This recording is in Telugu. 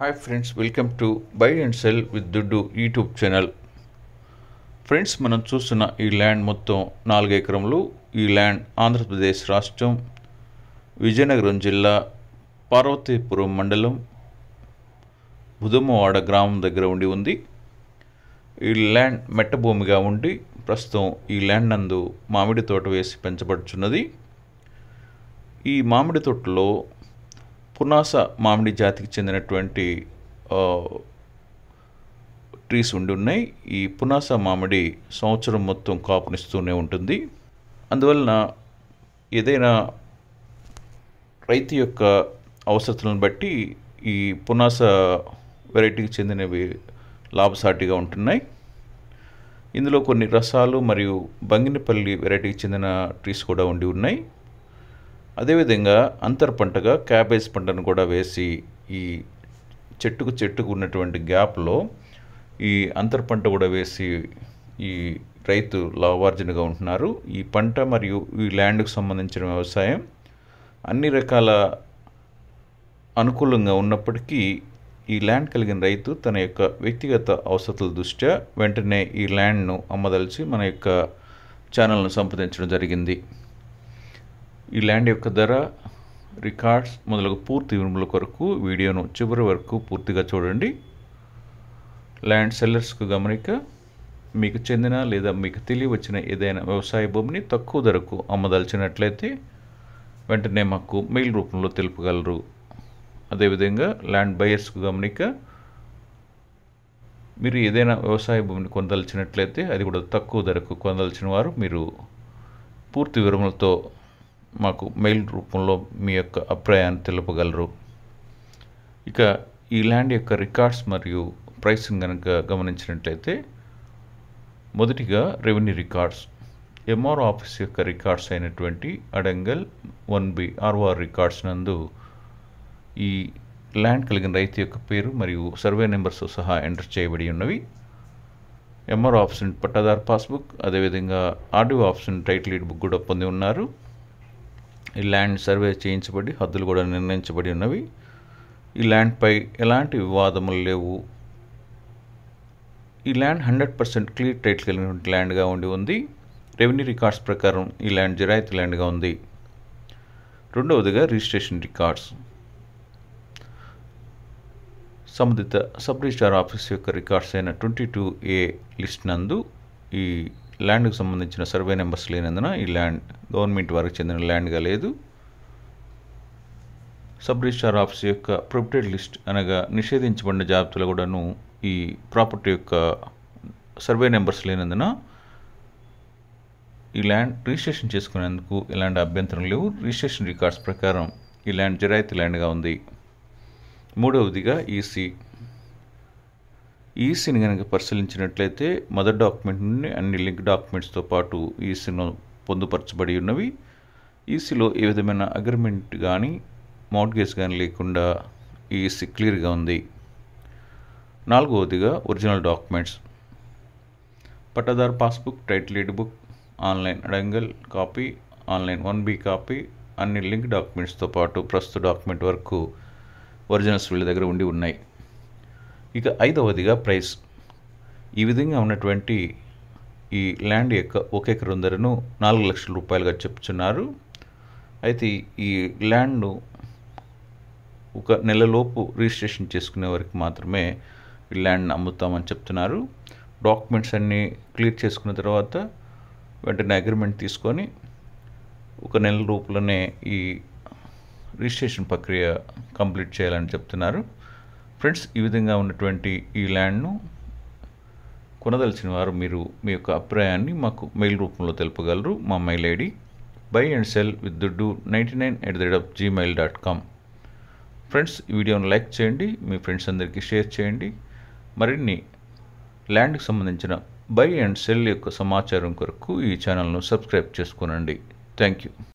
hi friends welcome to buy and sell with Duddu YouTube channel friends మనం చూస్తున్న ఈ ల్యాండ్ మొత్తం నాలుగు ఎకరంలో ఈ ల్యాండ్ ఆంధ్రప్రదేశ్ రాష్ట్రం విజయనగరం జిల్లా పార్వతీపురం మండలం బుధమవాడ గ్రామం దగ్గర ఉండి ఉంది ఈ ల్యాండ్ మెట్టభూమిగా ఉండి ప్రస్తుతం ఈ ల్యాండ్ నందు మామిడి తోట వేసి పెంచబడుచున్నది ఈ మామిడి తోటలో పునాస మామిడి జాతికి చెందినటువంటి ట్రీస్ ఉండి ఉన్నాయి ఈ పునాస మామిడి సంవత్సరం మొత్తం కాపునిస్తూనే ఉంటుంది అందువలన ఏదైనా రైతు యొక్క అవసరతలను బట్టి ఈ పునాస వెరైటీకి చెందినవి లాభసాటిగా ఉంటున్నాయి ఇందులో కొన్ని రసాలు మరియు బంగినపల్లి వెరైటీకి చెందిన ట్రీస్ కూడా ఉండి ఉన్నాయి అదేవిధంగా అంతర్ పంటగా క్యాబేజ్ పంటను కూడా వేసి ఈ చెట్టుకు చెట్టుకు ఉన్నటువంటి గ్యాప్లో ఈ అంతర్ పంట కూడా వేసి ఈ రైతు లాభార్జనగా ఉంటున్నారు ఈ పంట మరియు ఈ ల్యాండ్కు సంబంధించిన వ్యవసాయం అన్ని రకాల అనుకూలంగా ఉన్నప్పటికీ ఈ ల్యాండ్ కలిగిన రైతు తన యొక్క వ్యక్తిగత అవసరాల దృష్ట్యా వెంటనే ఈ ల్యాండ్ను అమ్మదలిచి మన యొక్క ఛానల్ను సంప్రదించడం జరిగింది ఈ ల్యాండ్ యొక్క ధర రికార్డ్స్ మొదలగు పూర్తి వివరముల కొరకు వీడియోను చివరి వరకు పూర్తిగా చూడండి ల్యాండ్ సెల్లర్స్కు గమనిక మీకు చెందిన లేదా మీకు తెలియవచ్చిన ఏదైనా వ్యవసాయ భూమిని తక్కువ ధరకు అమ్మదలిచినట్లయితే వెంటనే మాకు మెయిల్ రూపంలో తెలుపగలరు అదేవిధంగా ల్యాండ్ బయర్స్కు గమనిక మీరు ఏదైనా వ్యవసాయ భూమిని కొందలిచినట్లయితే అది కూడా తక్కువ ధరకు కొందలిచిన వారు మీరు పూర్తి వివరములతో మాకు మెయిల్ రూపంలో మీ యొక్క అభిప్రాయాన్ని తెలుపగలరు ఇక ఈ ల్యాండ్ యొక్క రికార్డ్స్ మరియు ప్రైసింగ్ కనుక గమనించినట్లయితే మొదటిగా రెవెన్యూ రికార్డ్స్ ఎంఆర్ ఆఫీస్ యొక్క రికార్డ్స్ అయినటువంటి adangal one B ROR records నందు ఈ ల్యాండ్ కలిగిన రైతు యొక్క పేరు మరియు సర్వే నెంబర్స్ సహా ఎంటర్ చేయబడి ఉన్నవి ఎంఆర్ ఆప్షన్ పట్టాదారు పాస్బుక్ అదేవిధంగా ఆర్డీఓ ఆప్షన్ టైటిల్ బుక్ కూడా పొంది ఉన్నారు ఈ ల్యాండ్ సర్వే చేయించబడి హద్దులు కూడా నిర్ణయించబడి ఉన్నవి ఈ ల్యాండ్పై ఎలాంటి వివాదములు లేవు ఈ land hundred percent clear title కలిగినటువంటి ల్యాండ్గా ఉండి ఉంది రెవెన్యూ రికార్డ్స్ ప్రకారం ఈ ల్యాండ్ జిరాయితీ ల్యాండ్గా ఉంది రెండవదిగా రిజిస్ట్రేషన్ రికార్డ్స్ సంబంధిత సబ్ రిజిస్టార్ ఆఫీస్ యొక్క రికార్డ్స్ అయిన ట్వంటీ టూ ఏ లిస్ట్ నందు ఈ ల్యాండ్కు సంబంధించిన సర్వే నెంబర్స్ లేనందున ఈ ల్యాండ్ గవర్నమెంట్ వారికి చెందిన ల్యాండ్గా లేదు సబ్ రిజిస్టార్ ఆఫీస్ యొక్క ప్రొపర్టీ లిస్ట్ అనగా నిషేధించబడిన జాబితాలు కూడాను ఈ ప్రాపర్టీ యొక్క సర్వే నెంబర్స్ లేనందున ఈ ల్యాండ్ రిజిస్ట్రేషన్ చేసుకునేందుకు ఇలాంటి అభ్యంతరం లేవు రిజిస్ట్రేషన్ రికార్డ్స్ ప్రకారం ఈ ల్యాండ్ జరాయితీ ల్యాండ్గా ఉంది మూడవదిగా ఈసీ ఈ సిన్ కనుక పరిశీలించినట్లయితే మదర్ డాక్యుమెంట్ నుండి అన్ని లింక్ డాక్యుమెంట్స్తో పాటు ఈ సిన్ పొందుపరచబడి ఉన్నవి ఈసీలో ఏ విధమైన అగ్రిమెంట్ కానీ మౌట్గేజ్ కానీ లేకుండా ఈసీ క్లియర్గా ఉంది నాలుగవదిగా ఒరిజినల్ డాక్యుమెంట్స్ పట్టాదారు పాస్బుక్ టైటిల్ ఎడ్ book online adangal copy online one B copy అన్ని లింక్ డాక్యుమెంట్స్తో పాటు ప్రస్తుత డాక్యుమెంట్ వరకు ఒరిజినల్స్ వీళ్ళ దగ్గర ఉండి ఉన్నాయి ఇక ఐదవదిగా ప్రైస్ ఈ విధంగా ఉన్నటువంటి ఈ ల్యాండ్ యొక్క ఒక ఎకరం నాలుగు లక్షల రూపాయలుగా చెప్తున్నారు అయితే ఈ ల్యాండ్ను ఒక నెలలోపు రిజిస్ట్రేషన్ చేసుకునే వరకు మాత్రమే ఈ ల్యాండ్ని అమ్ముతామని చెప్తున్నారు డాక్యుమెంట్స్ అన్నీ క్లియర్ చేసుకున్న తర్వాత వెంటనే అగ్రిమెంట్ తీసుకొని ఒక నెల లోపులనే ఈ రిజిస్ట్రేషన్ ప్రక్రియ కంప్లీట్ చేయాలని చెప్తున్నారు ఫ్రెండ్స్ ఈ విధంగా ఉన్నటువంటి ఈ ల్యాండ్ను కొనదలిచిన వారు మీరు మీ యొక్క అభిప్రాయాన్ని మాకు మెయిల్ రూపంలో తెలుపగలరు మా mail ID buy and sell with Duddu ninety nine at the rate of Gmail dot com friends ఈ వీడియోను లైక్ చేయండి మీ ఫ్రెండ్స్ అందరికీ షేర్ చేయండి మరిన్ని ల్యాండ్కి సంబంధించిన బై అండ్ సెల్ యొక్క సమాచారం కొరకు ఈ ఛానల్ను సబ్స్క్రైబ్ చేసుకోనండి థ్యాంక్ యూ